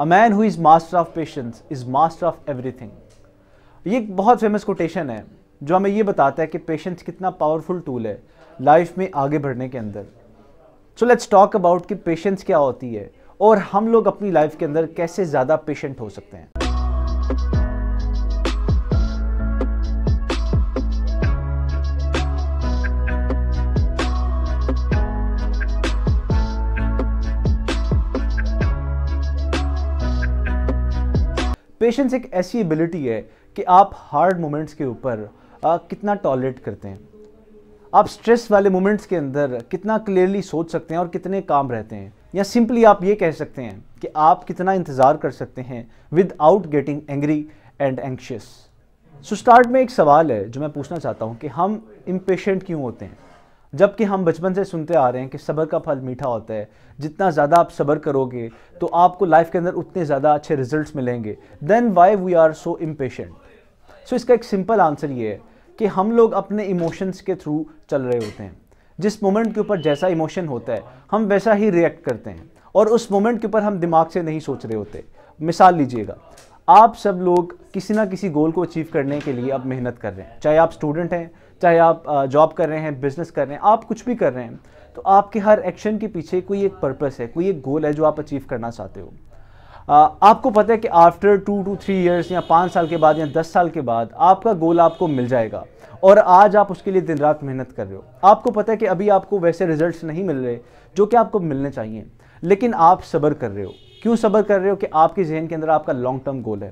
a man who is master of patience is master of everything ये एक बहुत famous quotation है जो हमें ये बताता है कि पेशेंस कितना पावरफुल टूल है लाइफ में आगे बढ़ने के अंदर सो लेट्स टॉक अबाउट कि पेशेंस क्या होती है और हम लोग अपनी लाइफ के अंदर कैसे ज़्यादा पेशेंट हो सकते हैं पेशेंस एक ऐसी एबिलिटी है कि आप हार्ड मोमेंट्स के ऊपर कितना टॉलरेट करते हैं आप स्ट्रेस वाले मोमेंट्स के अंदर कितना क्लियरली सोच सकते हैं और कितने काम रहते हैं या सिंपली आप ये कह सकते हैं कि आप कितना इंतज़ार कर सकते हैं out getting angry and anxious so start में एक सवाल है जो मैं पूछना चाहता हूँ कि हम इम्पेशेंट क्यों होते हैं जबकि हम बचपन से सुनते आ रहे हैं कि सब्र का फल मीठा होता है जितना ज़्यादा आप सब्र करोगे तो आपको लाइफ के अंदर उतने ज़्यादा अच्छे रिजल्ट मिलेंगे then why we are so impatient so इसका एक सिंपल आंसर ये है कि हम लोग अपने इमोशंस के थ्रू चल रहे होते हैं जिस मोमेंट के ऊपर जैसा इमोशन होता है हम वैसा ही रिएक्ट करते हैं और उस मोमेंट के ऊपर हम दिमाग से नहीं सोच रहे होते मिसाल लीजिएगा आप सब लोग किसी ना किसी गोल को अचीव करने के लिए अब मेहनत कर रहे हैं चाहे आप स्टूडेंट हैं चाहे आप जॉब कर रहे हैं बिजनेस कर रहे हैं आप कुछ भी कर रहे हैं तो आपके हर एक्शन के पीछे कोई एक पर्पस है कोई एक गोल है जो आप अचीव करना चाहते हो आपको पता है कि after two two three years या पाँच साल के बाद या दस साल के बाद आपका गोल आपको मिल जाएगा और आज आप उसके लिए दिन रात मेहनत कर रहे हो आपको पता है कि अभी आपको वैसे रिजल्ट्स नहीं मिल रहे जो कि आपको मिलने चाहिए लेकिन आप सब्र कर रहे हो क्यों सब्र कर रहे हो कि आपके जहन के अंदर आपका लॉन्ग टर्म गोल है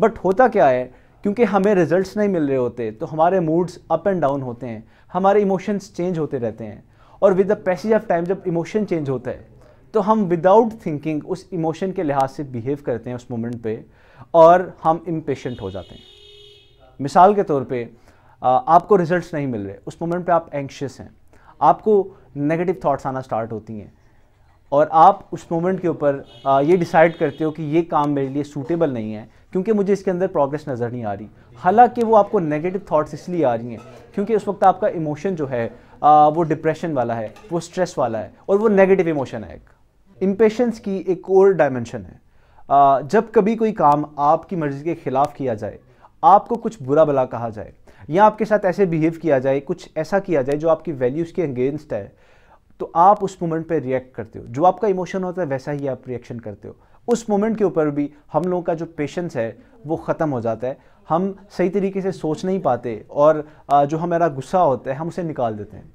बट होता क्या है क्योंकि हमें रिजल्ट्स नहीं मिल रहे होते तो हमारे मूड्स अप एंड डाउन होते हैं हमारे इमोशंस चेंज होते रहते हैं और with the passage of time जब इमोशन चेंज होता है तो हम विदाउट थिंकिंग उस इमोशन के लिहाज से बिहेव करते हैं उस मोमेंट पे और हम इम्पेशेंट हो जाते हैं मिसाल के तौर पे आपको रिजल्ट्स नहीं मिल रहे उस मोमेंट पे आप एंक्शियस हैं आपको नेगेटिव थॉट्स आना स्टार्ट होती हैं और आप उस मोमेंट के ऊपर ये डिसाइड करते हो कि ये काम मेरे लिए सूटेबल नहीं है क्योंकि मुझे इसके अंदर प्रोग्रेस नज़र नहीं आ रही हालांकि वो आपको नेगेटिव थाट्स इसलिए आ रही हैं क्योंकि उस वक्त आपका इमोशन जो है वो डिप्रेशन वाला है वो स्ट्रेस वाला है और वो नेगेटिव इमोशन है एक इम्पेशेंस की एक और डायमेंशन है जब कभी कोई काम आपकी मर्ज़ी के ख़िलाफ़ किया जाए आपको कुछ बुरा भला कहा जाए या आपके साथ ऐसे बिहेव किया जाए कुछ ऐसा किया जाए जो आपकी वैल्यूज़ के अगेंस्ट है तो आप उस मोमेंट पे रिएक्ट करते हो जो आपका इमोशन होता है वैसा ही आप रिएक्शन करते हो उस मोमेंट के ऊपर भी हम लोगों का जो पेशेंस है वो ख़त्म हो जाता है हम सही तरीके से सोच नहीं पाते और जो हमारा गुस्सा होता है हम उसे निकाल देते हैं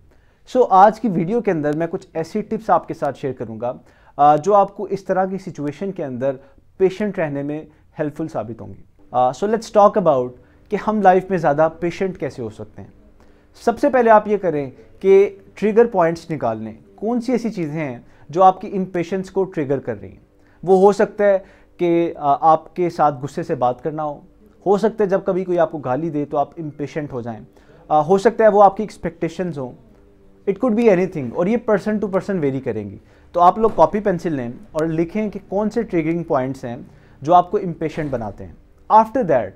सो so, आज की वीडियो के अंदर मैं कुछ ऐसी टिप्स आपके साथ शेयर करूँगा जो आपको इस तरह की सिचुएशन के अंदर पेशेंट रहने में हेल्पफुल साबित होंगी सो लेट्स टॉक अबाउट कि हम लाइफ में ज़्यादा पेशेंट कैसे हो सकते हैं सबसे पहले आप ये करें कि ट्रिगर पॉइंट्स निकाल लें कौन सी ऐसी चीज़ें हैं जो आपकी इम्पेशेंस को ट्रिगर कर रही हैं वो हो सकता है कि आपके साथ गुस्से से बात करना हो हो सकता है जब कभी कोई आपको गाली दे तो आप इम्पेशेंट हो जाएं आ, हो सकता है वो आपकी एक्सपेक्टेशंस हों इट कुड बी एनीथिंग और ये पर्सन टू पर्सन वेरी करेंगी तो आप लोग कॉपी पेंसिल लें और लिखें कि कौन से ट्रिगरिंग पॉइंट्स हैं जो आपको इम्पेशेंट बनाते हैं आफ्टर दैट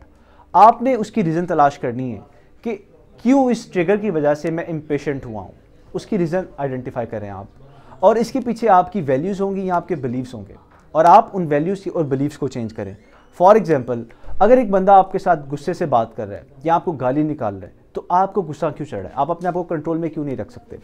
आपने उसकी रीज़न तलाश करनी है कि क्यों इस ट्रिगर की वजह से मैं इम्पेशेंट हुआ हूँ उसकी रीज़न आइडेंटिफाई करें आप और इसके पीछे आपकी वैल्यूज़ होंगी या आपके बिलीव्स होंगे और आप उन वैल्यूज़ की और बिलीव्स को चेंज करें फॉर एग्ज़ाम्पल अगर एक बंदा आपके साथ गुस्से से बात कर रहा है या आपको गाली निकाल रहा है तो आपको गुस्सा क्यों चढ़ रहा है आप अपने आप को कंट्रोल में क्यों नहीं रख सकते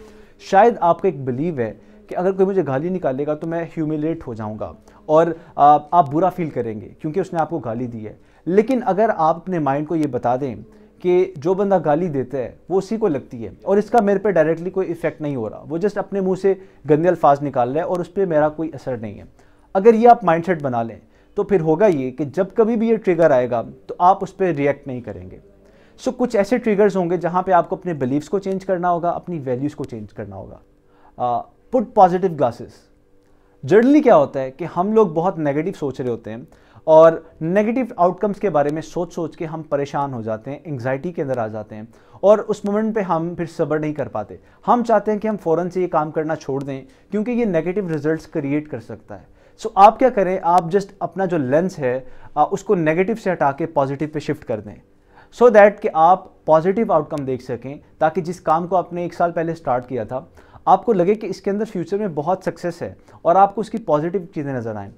शायद आपका एक बिलीव है कि अगर कोई मुझे गाली निकालेगा तो मैं ह्यूमिलेट हो जाऊंगा और आप बुरा फील करेंगे क्योंकि उसने आपको गाली दी है लेकिन अगर आप अपने माइंड को ये बता दें कि जो बंदा गाली देता है वो उसी को लगती है और इसका मेरे पे डायरेक्टली कोई इफेक्ट नहीं हो रहा वो जस्ट अपने मुंह से गंदे अल्फाज निकाल रहा है और उस पर मेरा कोई असर नहीं है अगर ये आप माइंडसेट बना लें तो फिर होगा ये कि जब कभी भी ये ट्रिगर आएगा तो आप उस पर रिएक्ट नहीं करेंगे सो कुछ ऐसे ट्रिगर्स होंगे जहाँ पर आपको अपने बिलीव्स को चेंज करना होगा अपनी वैल्यूज़ को चेंज करना होगा पुट पॉजिटिव ग्लासेस जनरली क्या होता है कि हम लोग बहुत नेगेटिव सोच रहे होते हैं और नेगेटिव आउटकम्स के बारे में सोच सोच के हम परेशान हो जाते हैं एंग्जाइटी के अंदर आ जाते हैं और उस मोमेंट पे हम फिर सब्र नहीं कर पाते हम चाहते हैं कि हम फ़ौरन से ये काम करना छोड़ दें क्योंकि ये नेगेटिव रिजल्ट्स क्रिएट कर सकता है सो so, आप क्या करें आप जस्ट अपना जो लेंस है उसको नेगेटिव से हटा के पॉजिटिव पे शिफ्ट कर दें सो so दैट कि आप पॉजिटिव आउटकम देख सकें ताकि जिस काम को आपने एक साल पहले स्टार्ट किया था आपको लगे कि इसके अंदर फ्यूचर में बहुत सक्सेस है और आपको उसकी पॉजिटिव चीज़ें नज़र आएँ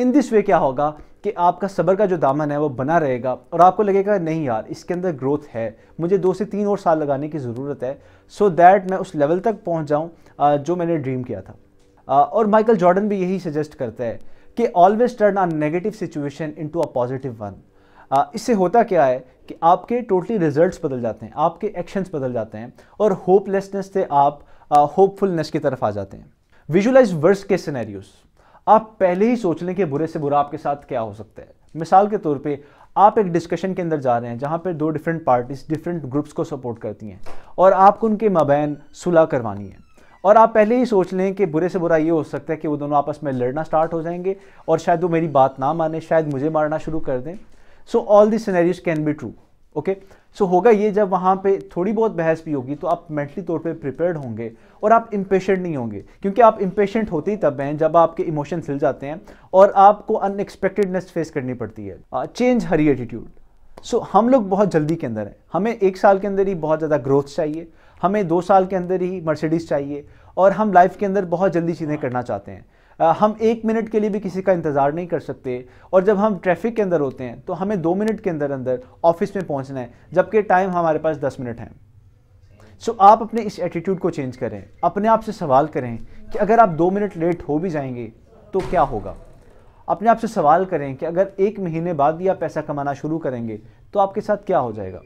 इन दिस वे क्या होगा कि आपका सब्र का जो दामन है वो बना रहेगा और आपको लगेगा नहीं यार इसके अंदर ग्रोथ है मुझे दो से तीन और साल लगाने की ज़रूरत है सो so दैट मैं उस लेवल तक पहुँच जाऊँ जो मैंने ड्रीम किया था और माइकल जॉर्डन भी यही सजेस्ट करता है कि always turn a negative situation into a positive one इससे होता क्या है कि आपके टोटली रिजल्ट बदल जाते हैं आपके एक्शंस बदल जाते हैं और होपलेसनेस से आप होपफुलनेस की तरफ आ जाते हैं विजुलाइज वर्स के सिनेरियोज़ आप पहले ही सोच लें कि बुरे से बुरा आपके साथ क्या हो सकता है मिसाल के तौर पे आप एक डिस्कशन के अंदर जा रहे हैं जहाँ पर दो डिफरेंट पार्टीज डिफरेंट ग्रुप्स को सपोर्ट करती हैं और आपको उनके मबैन सुलह करवानी है और आप पहले ही सोच लें कि बुरे से बुरा ये हो सकता है कि वो दोनों आपस में लड़ना स्टार्ट हो जाएंगे और शायद वो मेरी बात ना माने शायद मुझे मारना शुरू कर दें so all this scenarios can be true okay so होगा ये जब वहाँ पे थोड़ी बहुत बहस भी होगी तो आप मेंटली तौर पे प्रिपेयर्ड होंगे और आप इम्पेशेंट नहीं होंगे क्योंकि आप इम्पेशेंट होते ही तब हैं जब आपके इमोशन हिल जाते हैं और आपको अनएक्सपेक्टेडनेस फेस करनी पड़ती है चेंज हरी एटीट्यूड सो हम लोग बहुत जल्दी के अंदर हैं हमें एक साल के अंदर ही बहुत ज़्यादा ग्रोथ चाहिए हमें दो साल के अंदर ही मर्सिडीज़ चाहिए और हम लाइफ के अंदर बहुत जल्दी चीज़ें करना चाहते हैं हम एक मिनट के लिए भी किसी का इंतज़ार नहीं कर सकते और जब हम ट्रैफिक के अंदर होते हैं तो हमें दो मिनट के अंदर अंदर ऑफिस में पहुंचना है जबकि टाइम हमारे पास दस मिनट है सो so, आप अपने इस एटीट्यूड को चेंज करें अपने आप से सवाल करें कि अगर आप दो मिनट लेट हो भी जाएंगे तो क्या होगा अपने आप से सवाल करें कि अगर एक महीने बाद भी आप पैसा कमाना शुरू करेंगे तो आपके साथ क्या हो जाएगा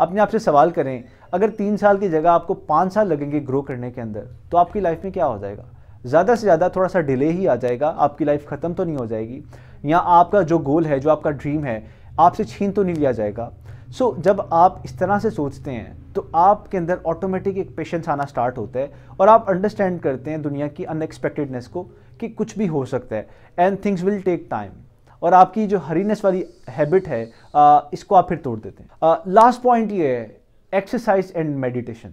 अपने आप से सवाल करें अगर तीन साल की जगह आपको पाँच साल लगेंगे ग्रो करने के अंदर तो आपकी लाइफ में क्या हो जाएगा ज़्यादा से ज़्यादा थोड़ा सा डिले ही आ जाएगा आपकी लाइफ ख़त्म तो नहीं हो जाएगी या आपका जो गोल है जो आपका ड्रीम है आपसे छीन तो नहीं लिया जाएगा सो so, जब आप इस तरह से सोचते हैं तो आपके अंदर ऑटोमेटिक एक पेशेंस आना स्टार्ट होता है और आप अंडरस्टैंड करते हैं दुनिया की अनएक्सपेक्टेडनेस को कि कुछ भी हो सकता है and things will take time और आपकी जो हरीनेस वाली हैबिट है आ, इसको आप फिर तोड़ देते हैं लास्ट पॉइंट ये है एक्सरसाइज एंड मेडिटेशन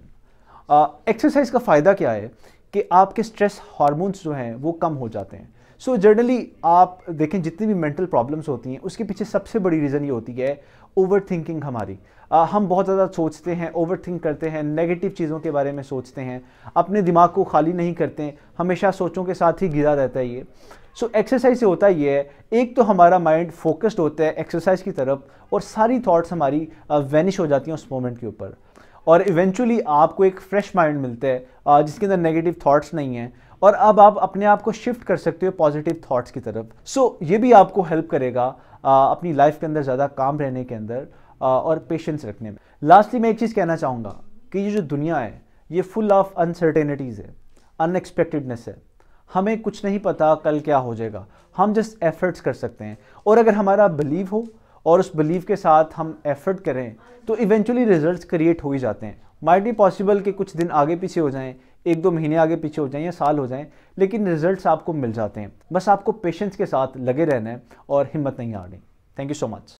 एक्सरसाइज का फ़ायदा क्या है कि आपके स्ट्रेस हार्मोन्स जो हैं वो कम हो जाते हैं सो so जनरली आप देखें जितनी भी मेंटल प्रॉब्लम्स होती हैं उसके पीछे सबसे बड़ी रीज़न ये होती है ओवर थिंकिंग हमारी आ, हम बहुत ज़्यादा सोचते हैं ओवर थिंक करते हैं नेगेटिव चीज़ों के बारे में सोचते हैं अपने दिमाग को खाली नहीं करते हैं हमेशा सोचों के साथ ही गिरा रहता है ये सो so, एक्सरसाइज से होता ये है एक तो हमारा माइंड फोकस्ड होता है एक्सरसाइज की तरफ और सारी थॉट्स हमारी वेनिश हो जाती हैं उस मोमेंट के ऊपर और इवेंचुअली आपको एक फ्रेश माइंड मिलता है जिसके अंदर नेगेटिव थाट्स नहीं है और अब आप अपने आप को शिफ्ट कर सकते हो पॉजिटिव थाट्स की तरफ सो so, ये भी आपको हेल्प करेगा अपनी लाइफ के अंदर ज़्यादा काम रहने के अंदर और पेशेंस रखने में लास्टली मैं एक चीज़ कहना चाहूँगा कि ये जो दुनिया है ये फुल ऑफ अनसर्टेनिटीज़ है अनएक्सपेक्टेडनेस है हमें कुछ नहीं पता कल क्या हो जाएगा हम जस्ट एफर्ट्स कर सकते हैं और अगर हमारा बिलीव हो और उस बिलीव के साथ हम एफर्ट करें तो इवेंचुअली रिजल्ट्स क्रिएट हो ही जाते हैं माइट बी पॉसिबल कि कुछ दिन आगे पीछे हो जाएं एक दो महीने आगे पीछे हो जाएं या साल हो जाएं लेकिन रिजल्ट्स आपको मिल जाते हैं बस आपको पेशेंस के साथ लगे रहना है और हिम्मत नहीं हारनी थैंक यू सो मच